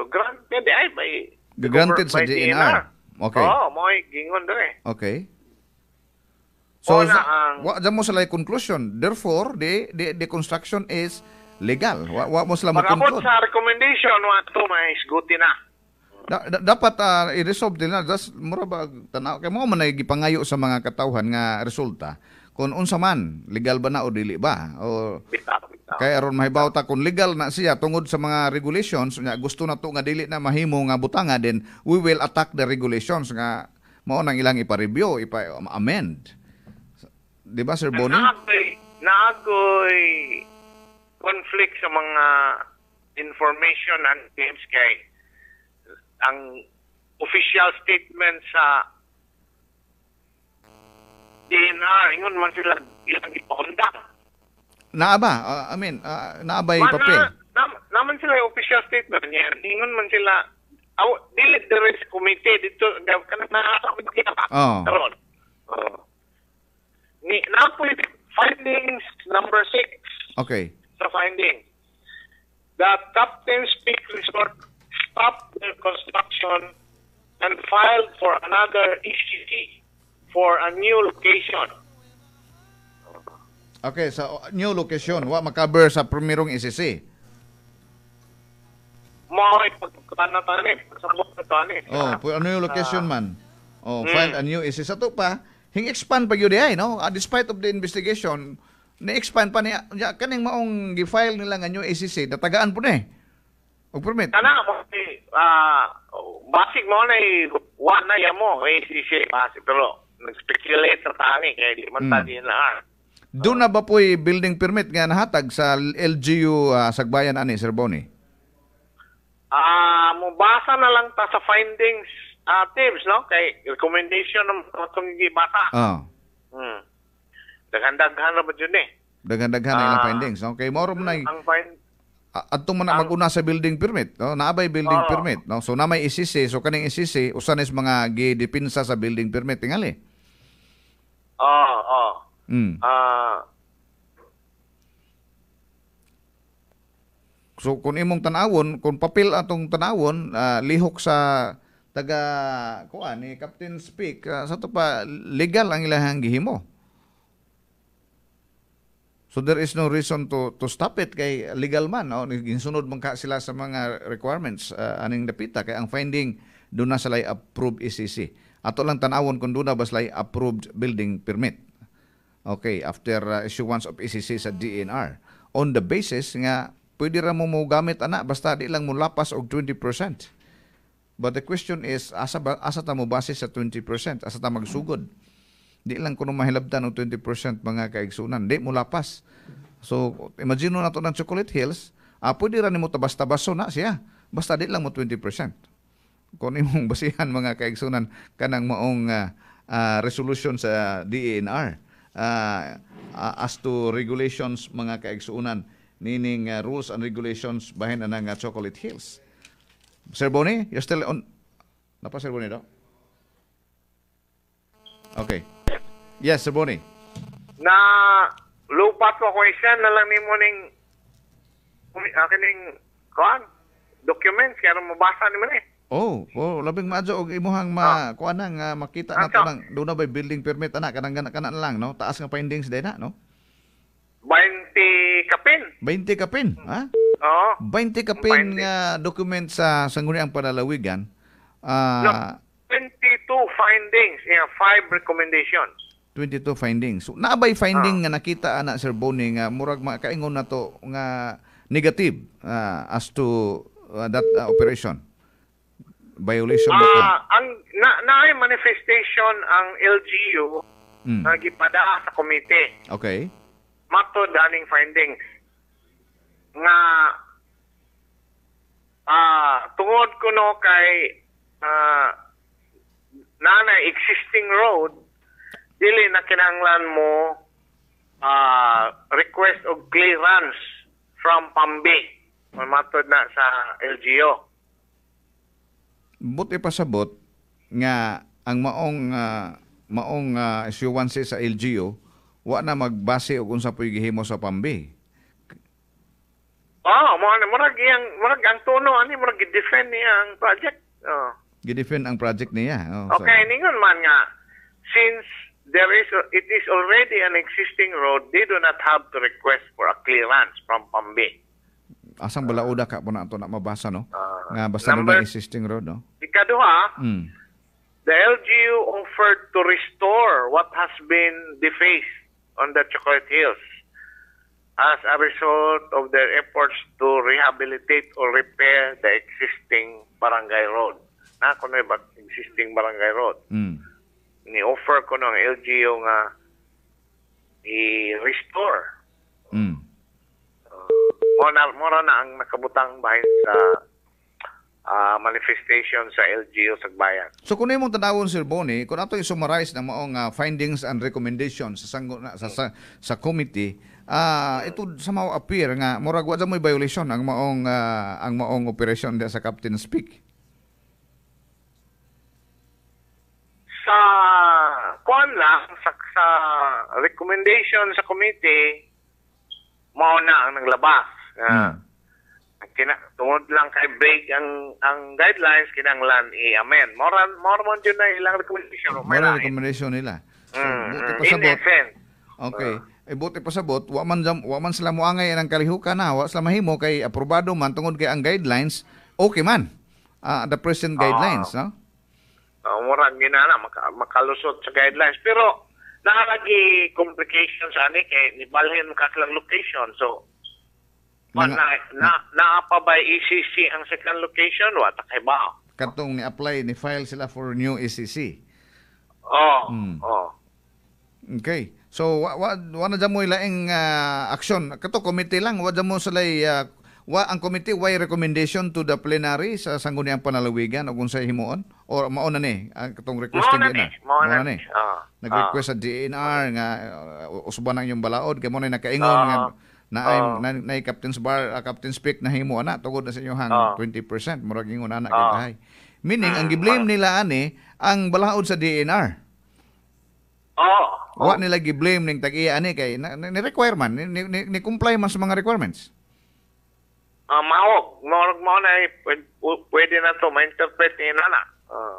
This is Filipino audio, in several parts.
So, grant, hindi ay, may... Granted sa DNR. Okay. Oo, mo gingon doon eh. Okay. So, Una, ang... wa, dyan mo sila conclusion. Therefore, the, the, the construction is legal. Wa, wa mo sila makonclude. Pagkabot sa recommendation, wa to may isguti na. Da, da, dapat uh, i-resolve nila. Das, mura ba, tanaw, kaya mo man nagipangayo sa mga katawhan nga resulta kung unsa man legal ba na o dili ba o kay aron mahibaw ta kung legal na siya tungod sa mga regulations nga gusto na to nga dili na mahimo nga butanga then we will attack the regulations nga mao nang ilang ipa-review ipa-amend di ba sir Bonnie na naagoy conflict sa mga information and claims kay ang official statement sa DNA, ingon man sila ilang ipakundak. Naaba, uh, I mean, uh, naaba yung papel. naman sila yung official statement niya. Ingon man sila, aw, dili the risk committee dito, kanang nakakapit niya pa. Oh. Karon. Oh. Ni, na findings number 6. Okay. Sa finding. The Captain's Peak Resort stopped their construction and filed for another ECC for a new location. Okay, so uh, new location, wa makaber sa primerong ECC. Mao'y pagkatanatanin, sa pagkatanatanin. Oh, ano yung location ah. man? Oh, hmm. file a new ECC. Sa to pa, hing expand pa yun ay, eh, no? Ah, despite of the investigation, na-expand pa niya, ya, kaning maong gi-file nila nga new ECC, datagaan po na eh. Og permit. Kana mo ah basic mo na wa na mo, ECC basic pero nag-speculate na sa amin kaya di man mm. na. Doon na ba po'y building permit nga nahatag sa LGU uh, ah, Sagbayan ani Sir Boni? Ah, uh, mubasa na lang ta sa findings uh, ah, tips no kay recommendation ng atong gibasa. Oh. Hmm. Daghan-daghan na ba yun eh? Daghan-daghan uh, na ilang findings. Okay, more na ang find at muna na maguna sa building permit, no? Naabay building oh. permit, no? So na may isisi, so kaning isisi, is mga gidepinsa sa building permit tingali. Oo, oo. Mm. Ah, So kung imong tanawon, kung papel atong tanawon, ah, lihok sa taga kuan ni Captain Speak, ah, sa to pa legal ang ilahang gihimo. So there is no reason to to stop it kay legal man no ginsunod man ka sila sa mga requirements uh, aning dapita kay ang finding do na sa lay approved ECC. Ato lang tanawon kung doon na baslay approved building permit. Okay, after uh, issuance of ECC sa DNR. On the basis nga, pwede ra mo mo gamit ana basta di lang mo lapas og 20%. But the question is, asa, ba, asa ta mo basis sa 20%? Asa ta magsugod? Di lang kuno mahilabtan og 20% mga kaigsunan. Di mo lapas. So, imagine na to ng Chocolate Hills, ah, pwede ra nimo basta tabaso na siya. Basta di lang mo 20% kon imong basihan mga kaigsunan kanang maong uh, uh, resolution sa DENR uh, ah, uh, as to regulations mga kaigsunan meaning uh, rules and regulations bahin na nga Chocolate Hills. Sir Bonnie, you're still on Napa Sir Bonnie daw? Okay. Yes, Sir Bonnie. Na lupa ko question na lang nimo ning akin ning kuan documents kaya mabasa nimo ni. Eh. Oh, oh labing maadyo og imuhang ma ah. kuan nang uh, makita na to lang do na bay building permit ana kanang kana kana lang no taas nga findings day na no 20 kapin 20 kapin ha Oo. Oh, 20 kapin 20. nga document sa sangguniang panalawigan uh, no, 22 findings yeah 5 recommendations 22 findings so, naabay finding ah. nga nakita ana Sir Boni nga murag makaingon na to nga negative uh, as to uh, that uh, operation Violation ba to? Ah, ang na naay manifestation ang LGU Mm. na gipada sa committee. Okay. Matod aning finding nga ah tungod kuno kay ah na existing road dili na kinahanglan mo ah request og clearance from Pambi matod na sa LGU buti pasabot nga ang maong uh, maong uh, ah, isuwansi sa LGU wa na magbase og unsa puy gihimo sa pambi. Oh, mo murag yang murag ang tono ani murag gi-defend niya ang project. Oh. Gi-defend ang project niya. Oh, okay, so. ningon man nga since there is it is already an existing road, they do not have to request for a clearance from Pambi. Asang balauda ka po na ito na mabasa, no? Uh, nga basta number, na existing road, no? Ikaduha, mm. the LGU offered to restore what has been defaced on the Chocolate Hills as a result of their efforts to rehabilitate or repair the existing barangay road. Na kuno ano ba existing barangay road. Mm. Ni offer ko ng LGU nga i-restore. Mm. Uh, mora, na ang nakabutang bahin sa uh, manifestation sa LGU Sagbayan. So kuno imong tanawon Sir Boni, kun ato i-summarize ng maong uh, findings and recommendations sa sanggo na, sa, sa sa committee, ah uh, ito sa mao appear nga murag wa mo violation ang maong uh, ang maong operasyon da sa Captain Speak. Sa kuan lang sa, sa recommendation sa committee mao na ang naglabas. Uh, hmm kina tungod lang kay break ang ang guidelines kinanglan i-amend. More on, more yun na ilang recommendation. Oh, more na, recommendation nila. So, mm, buti mm. pa Okay. Uh, eh, buti pa sabot, wa man wa man sila mo ang kalihukan na, wa sila mahimo kay aprobado man tungod kay ang guidelines, okay man. Uh, the present ah. guidelines, uh, no? Uh, murag na maka, makalusot sa guidelines pero nakalagi complications ani kay nibalhin ka location. So Ma, na, na, naapa ba ECC ang second location? Wa ta kay ba? Katong ni apply ni file sila for new ECC. Oh. Mm. Oh. Okay. So wa wa, wa na mo ilaing uh, ah, action. Kato committee lang wa mo sila uh, wa ang committee why recommendation to the plenary sa sanggunian panalawigan o kung sa himuon or mao na ni ang ah, katong requesting na. Mao na ni. Oh. Nag-request oh. sa DNR nga uh, usuban ang yung balaod kay mo na nakaingon oh. nga na ay oh. na, na, na captain's bar uh, ah, captain's pick na himo ana tugod na sa inyo hang oh. 20% murag ingon ana oh. kitahay. Meaning ang giblame nila ani ang balaod sa DNR. Oo. Oh. Wa nila giblame ning tag iya ani kay na, ni requirement ni, ni, ni, ni comply man sa mga requirements. Ah, uh, mao, mao mao na pwede na to ma-interpret ni nana. Uh. Ah.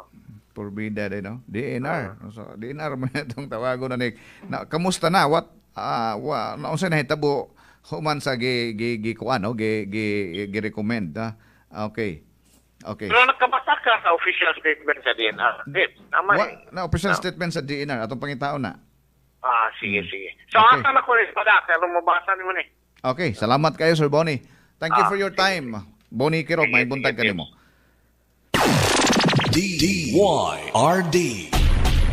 that din, know DNR. Uh. Ah. So, DNR mo na itong tawagon na ni. kamusta na? What? Ah, uh, wa, naunsa na hitabo human sa gi gi gi ko ano gi gi gi recommend ah. Okay. Okay. Pero nakabasa ka sa official statement sa DNR. Yes, naman. What? Eh. Na official no. Ah. statement sa DNR atong pangitao na. Ah, sige, hmm. sige. So, okay. asa na ko rin pala, pero mabasa ni mo ni. Okay, salamat kayo, Sir Bonnie. Thank you ah, for your sige. time. Bonnie Kirog, may buntag D D ka nimo. -D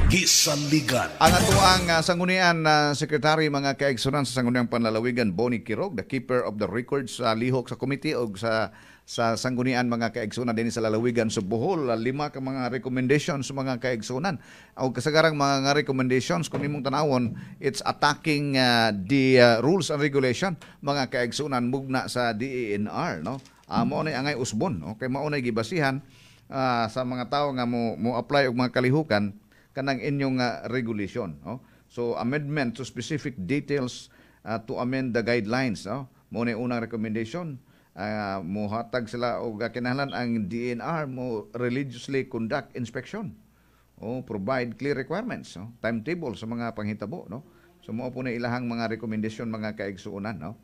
Gisaligan. Ang atuang uh, sanggunian na uh, sekretary mga kaigsunan sa sangguniang panlalawigan Bonnie Kirog, the keeper of the records sa uh, lihok sa committee o sa sa sanggunian mga kaigsunan din sa lalawigan sa Bohol ah, lima ka mga recommendations sa mga kaigsunan o kasagarang mga recommendations kung imong tanawon it's attacking uh, the uh, rules and regulation mga kaigsunan mugna sa DENR no uh, mao ni angay usbon okay mao nay gibasihan uh, sa mga tao nga mo mo apply og mga kalihukan kanang inyong uh, regulation. No? So amendment to specific details uh, to amend the guidelines. No? Muna unang recommendation, uh, muhatag sila o kinahanglan ang DNR mo religiously conduct inspection o provide clear requirements no? timetable sa mga panghitabo no so mo po na ilahang mga recommendation mga kaigsuonan no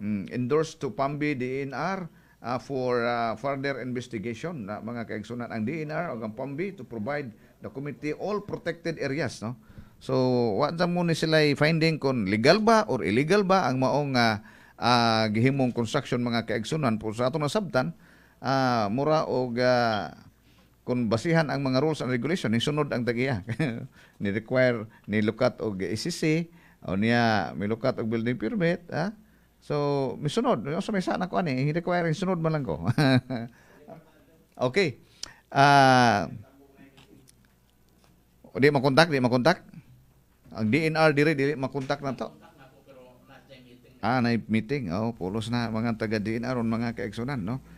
mm, endorse to PAMBI DNR uh, for uh, further investigation na mga kaigsuonan ang DNR o ang PAMBI to provide the committee all protected areas no so wa mo ni sila finding kon legal ba or illegal ba ang maong uh, uh, gihimong construction mga kaigsunan po sa ato nasabtan uh, mura og uh, kung basihan ang mga rules and regulation ni sunod ang tagiya ni require ni lukat og ECC o niya may lukat og building permit ha ah? so misunod sunod so may sana ko ani require sunod man lang ko okay ah uh, o di makontak, di makontak? Ang DNR dire dili makontak na to. Ah, na meeting. Oh, pulos na mga taga DNR on mga kaeksonan, no?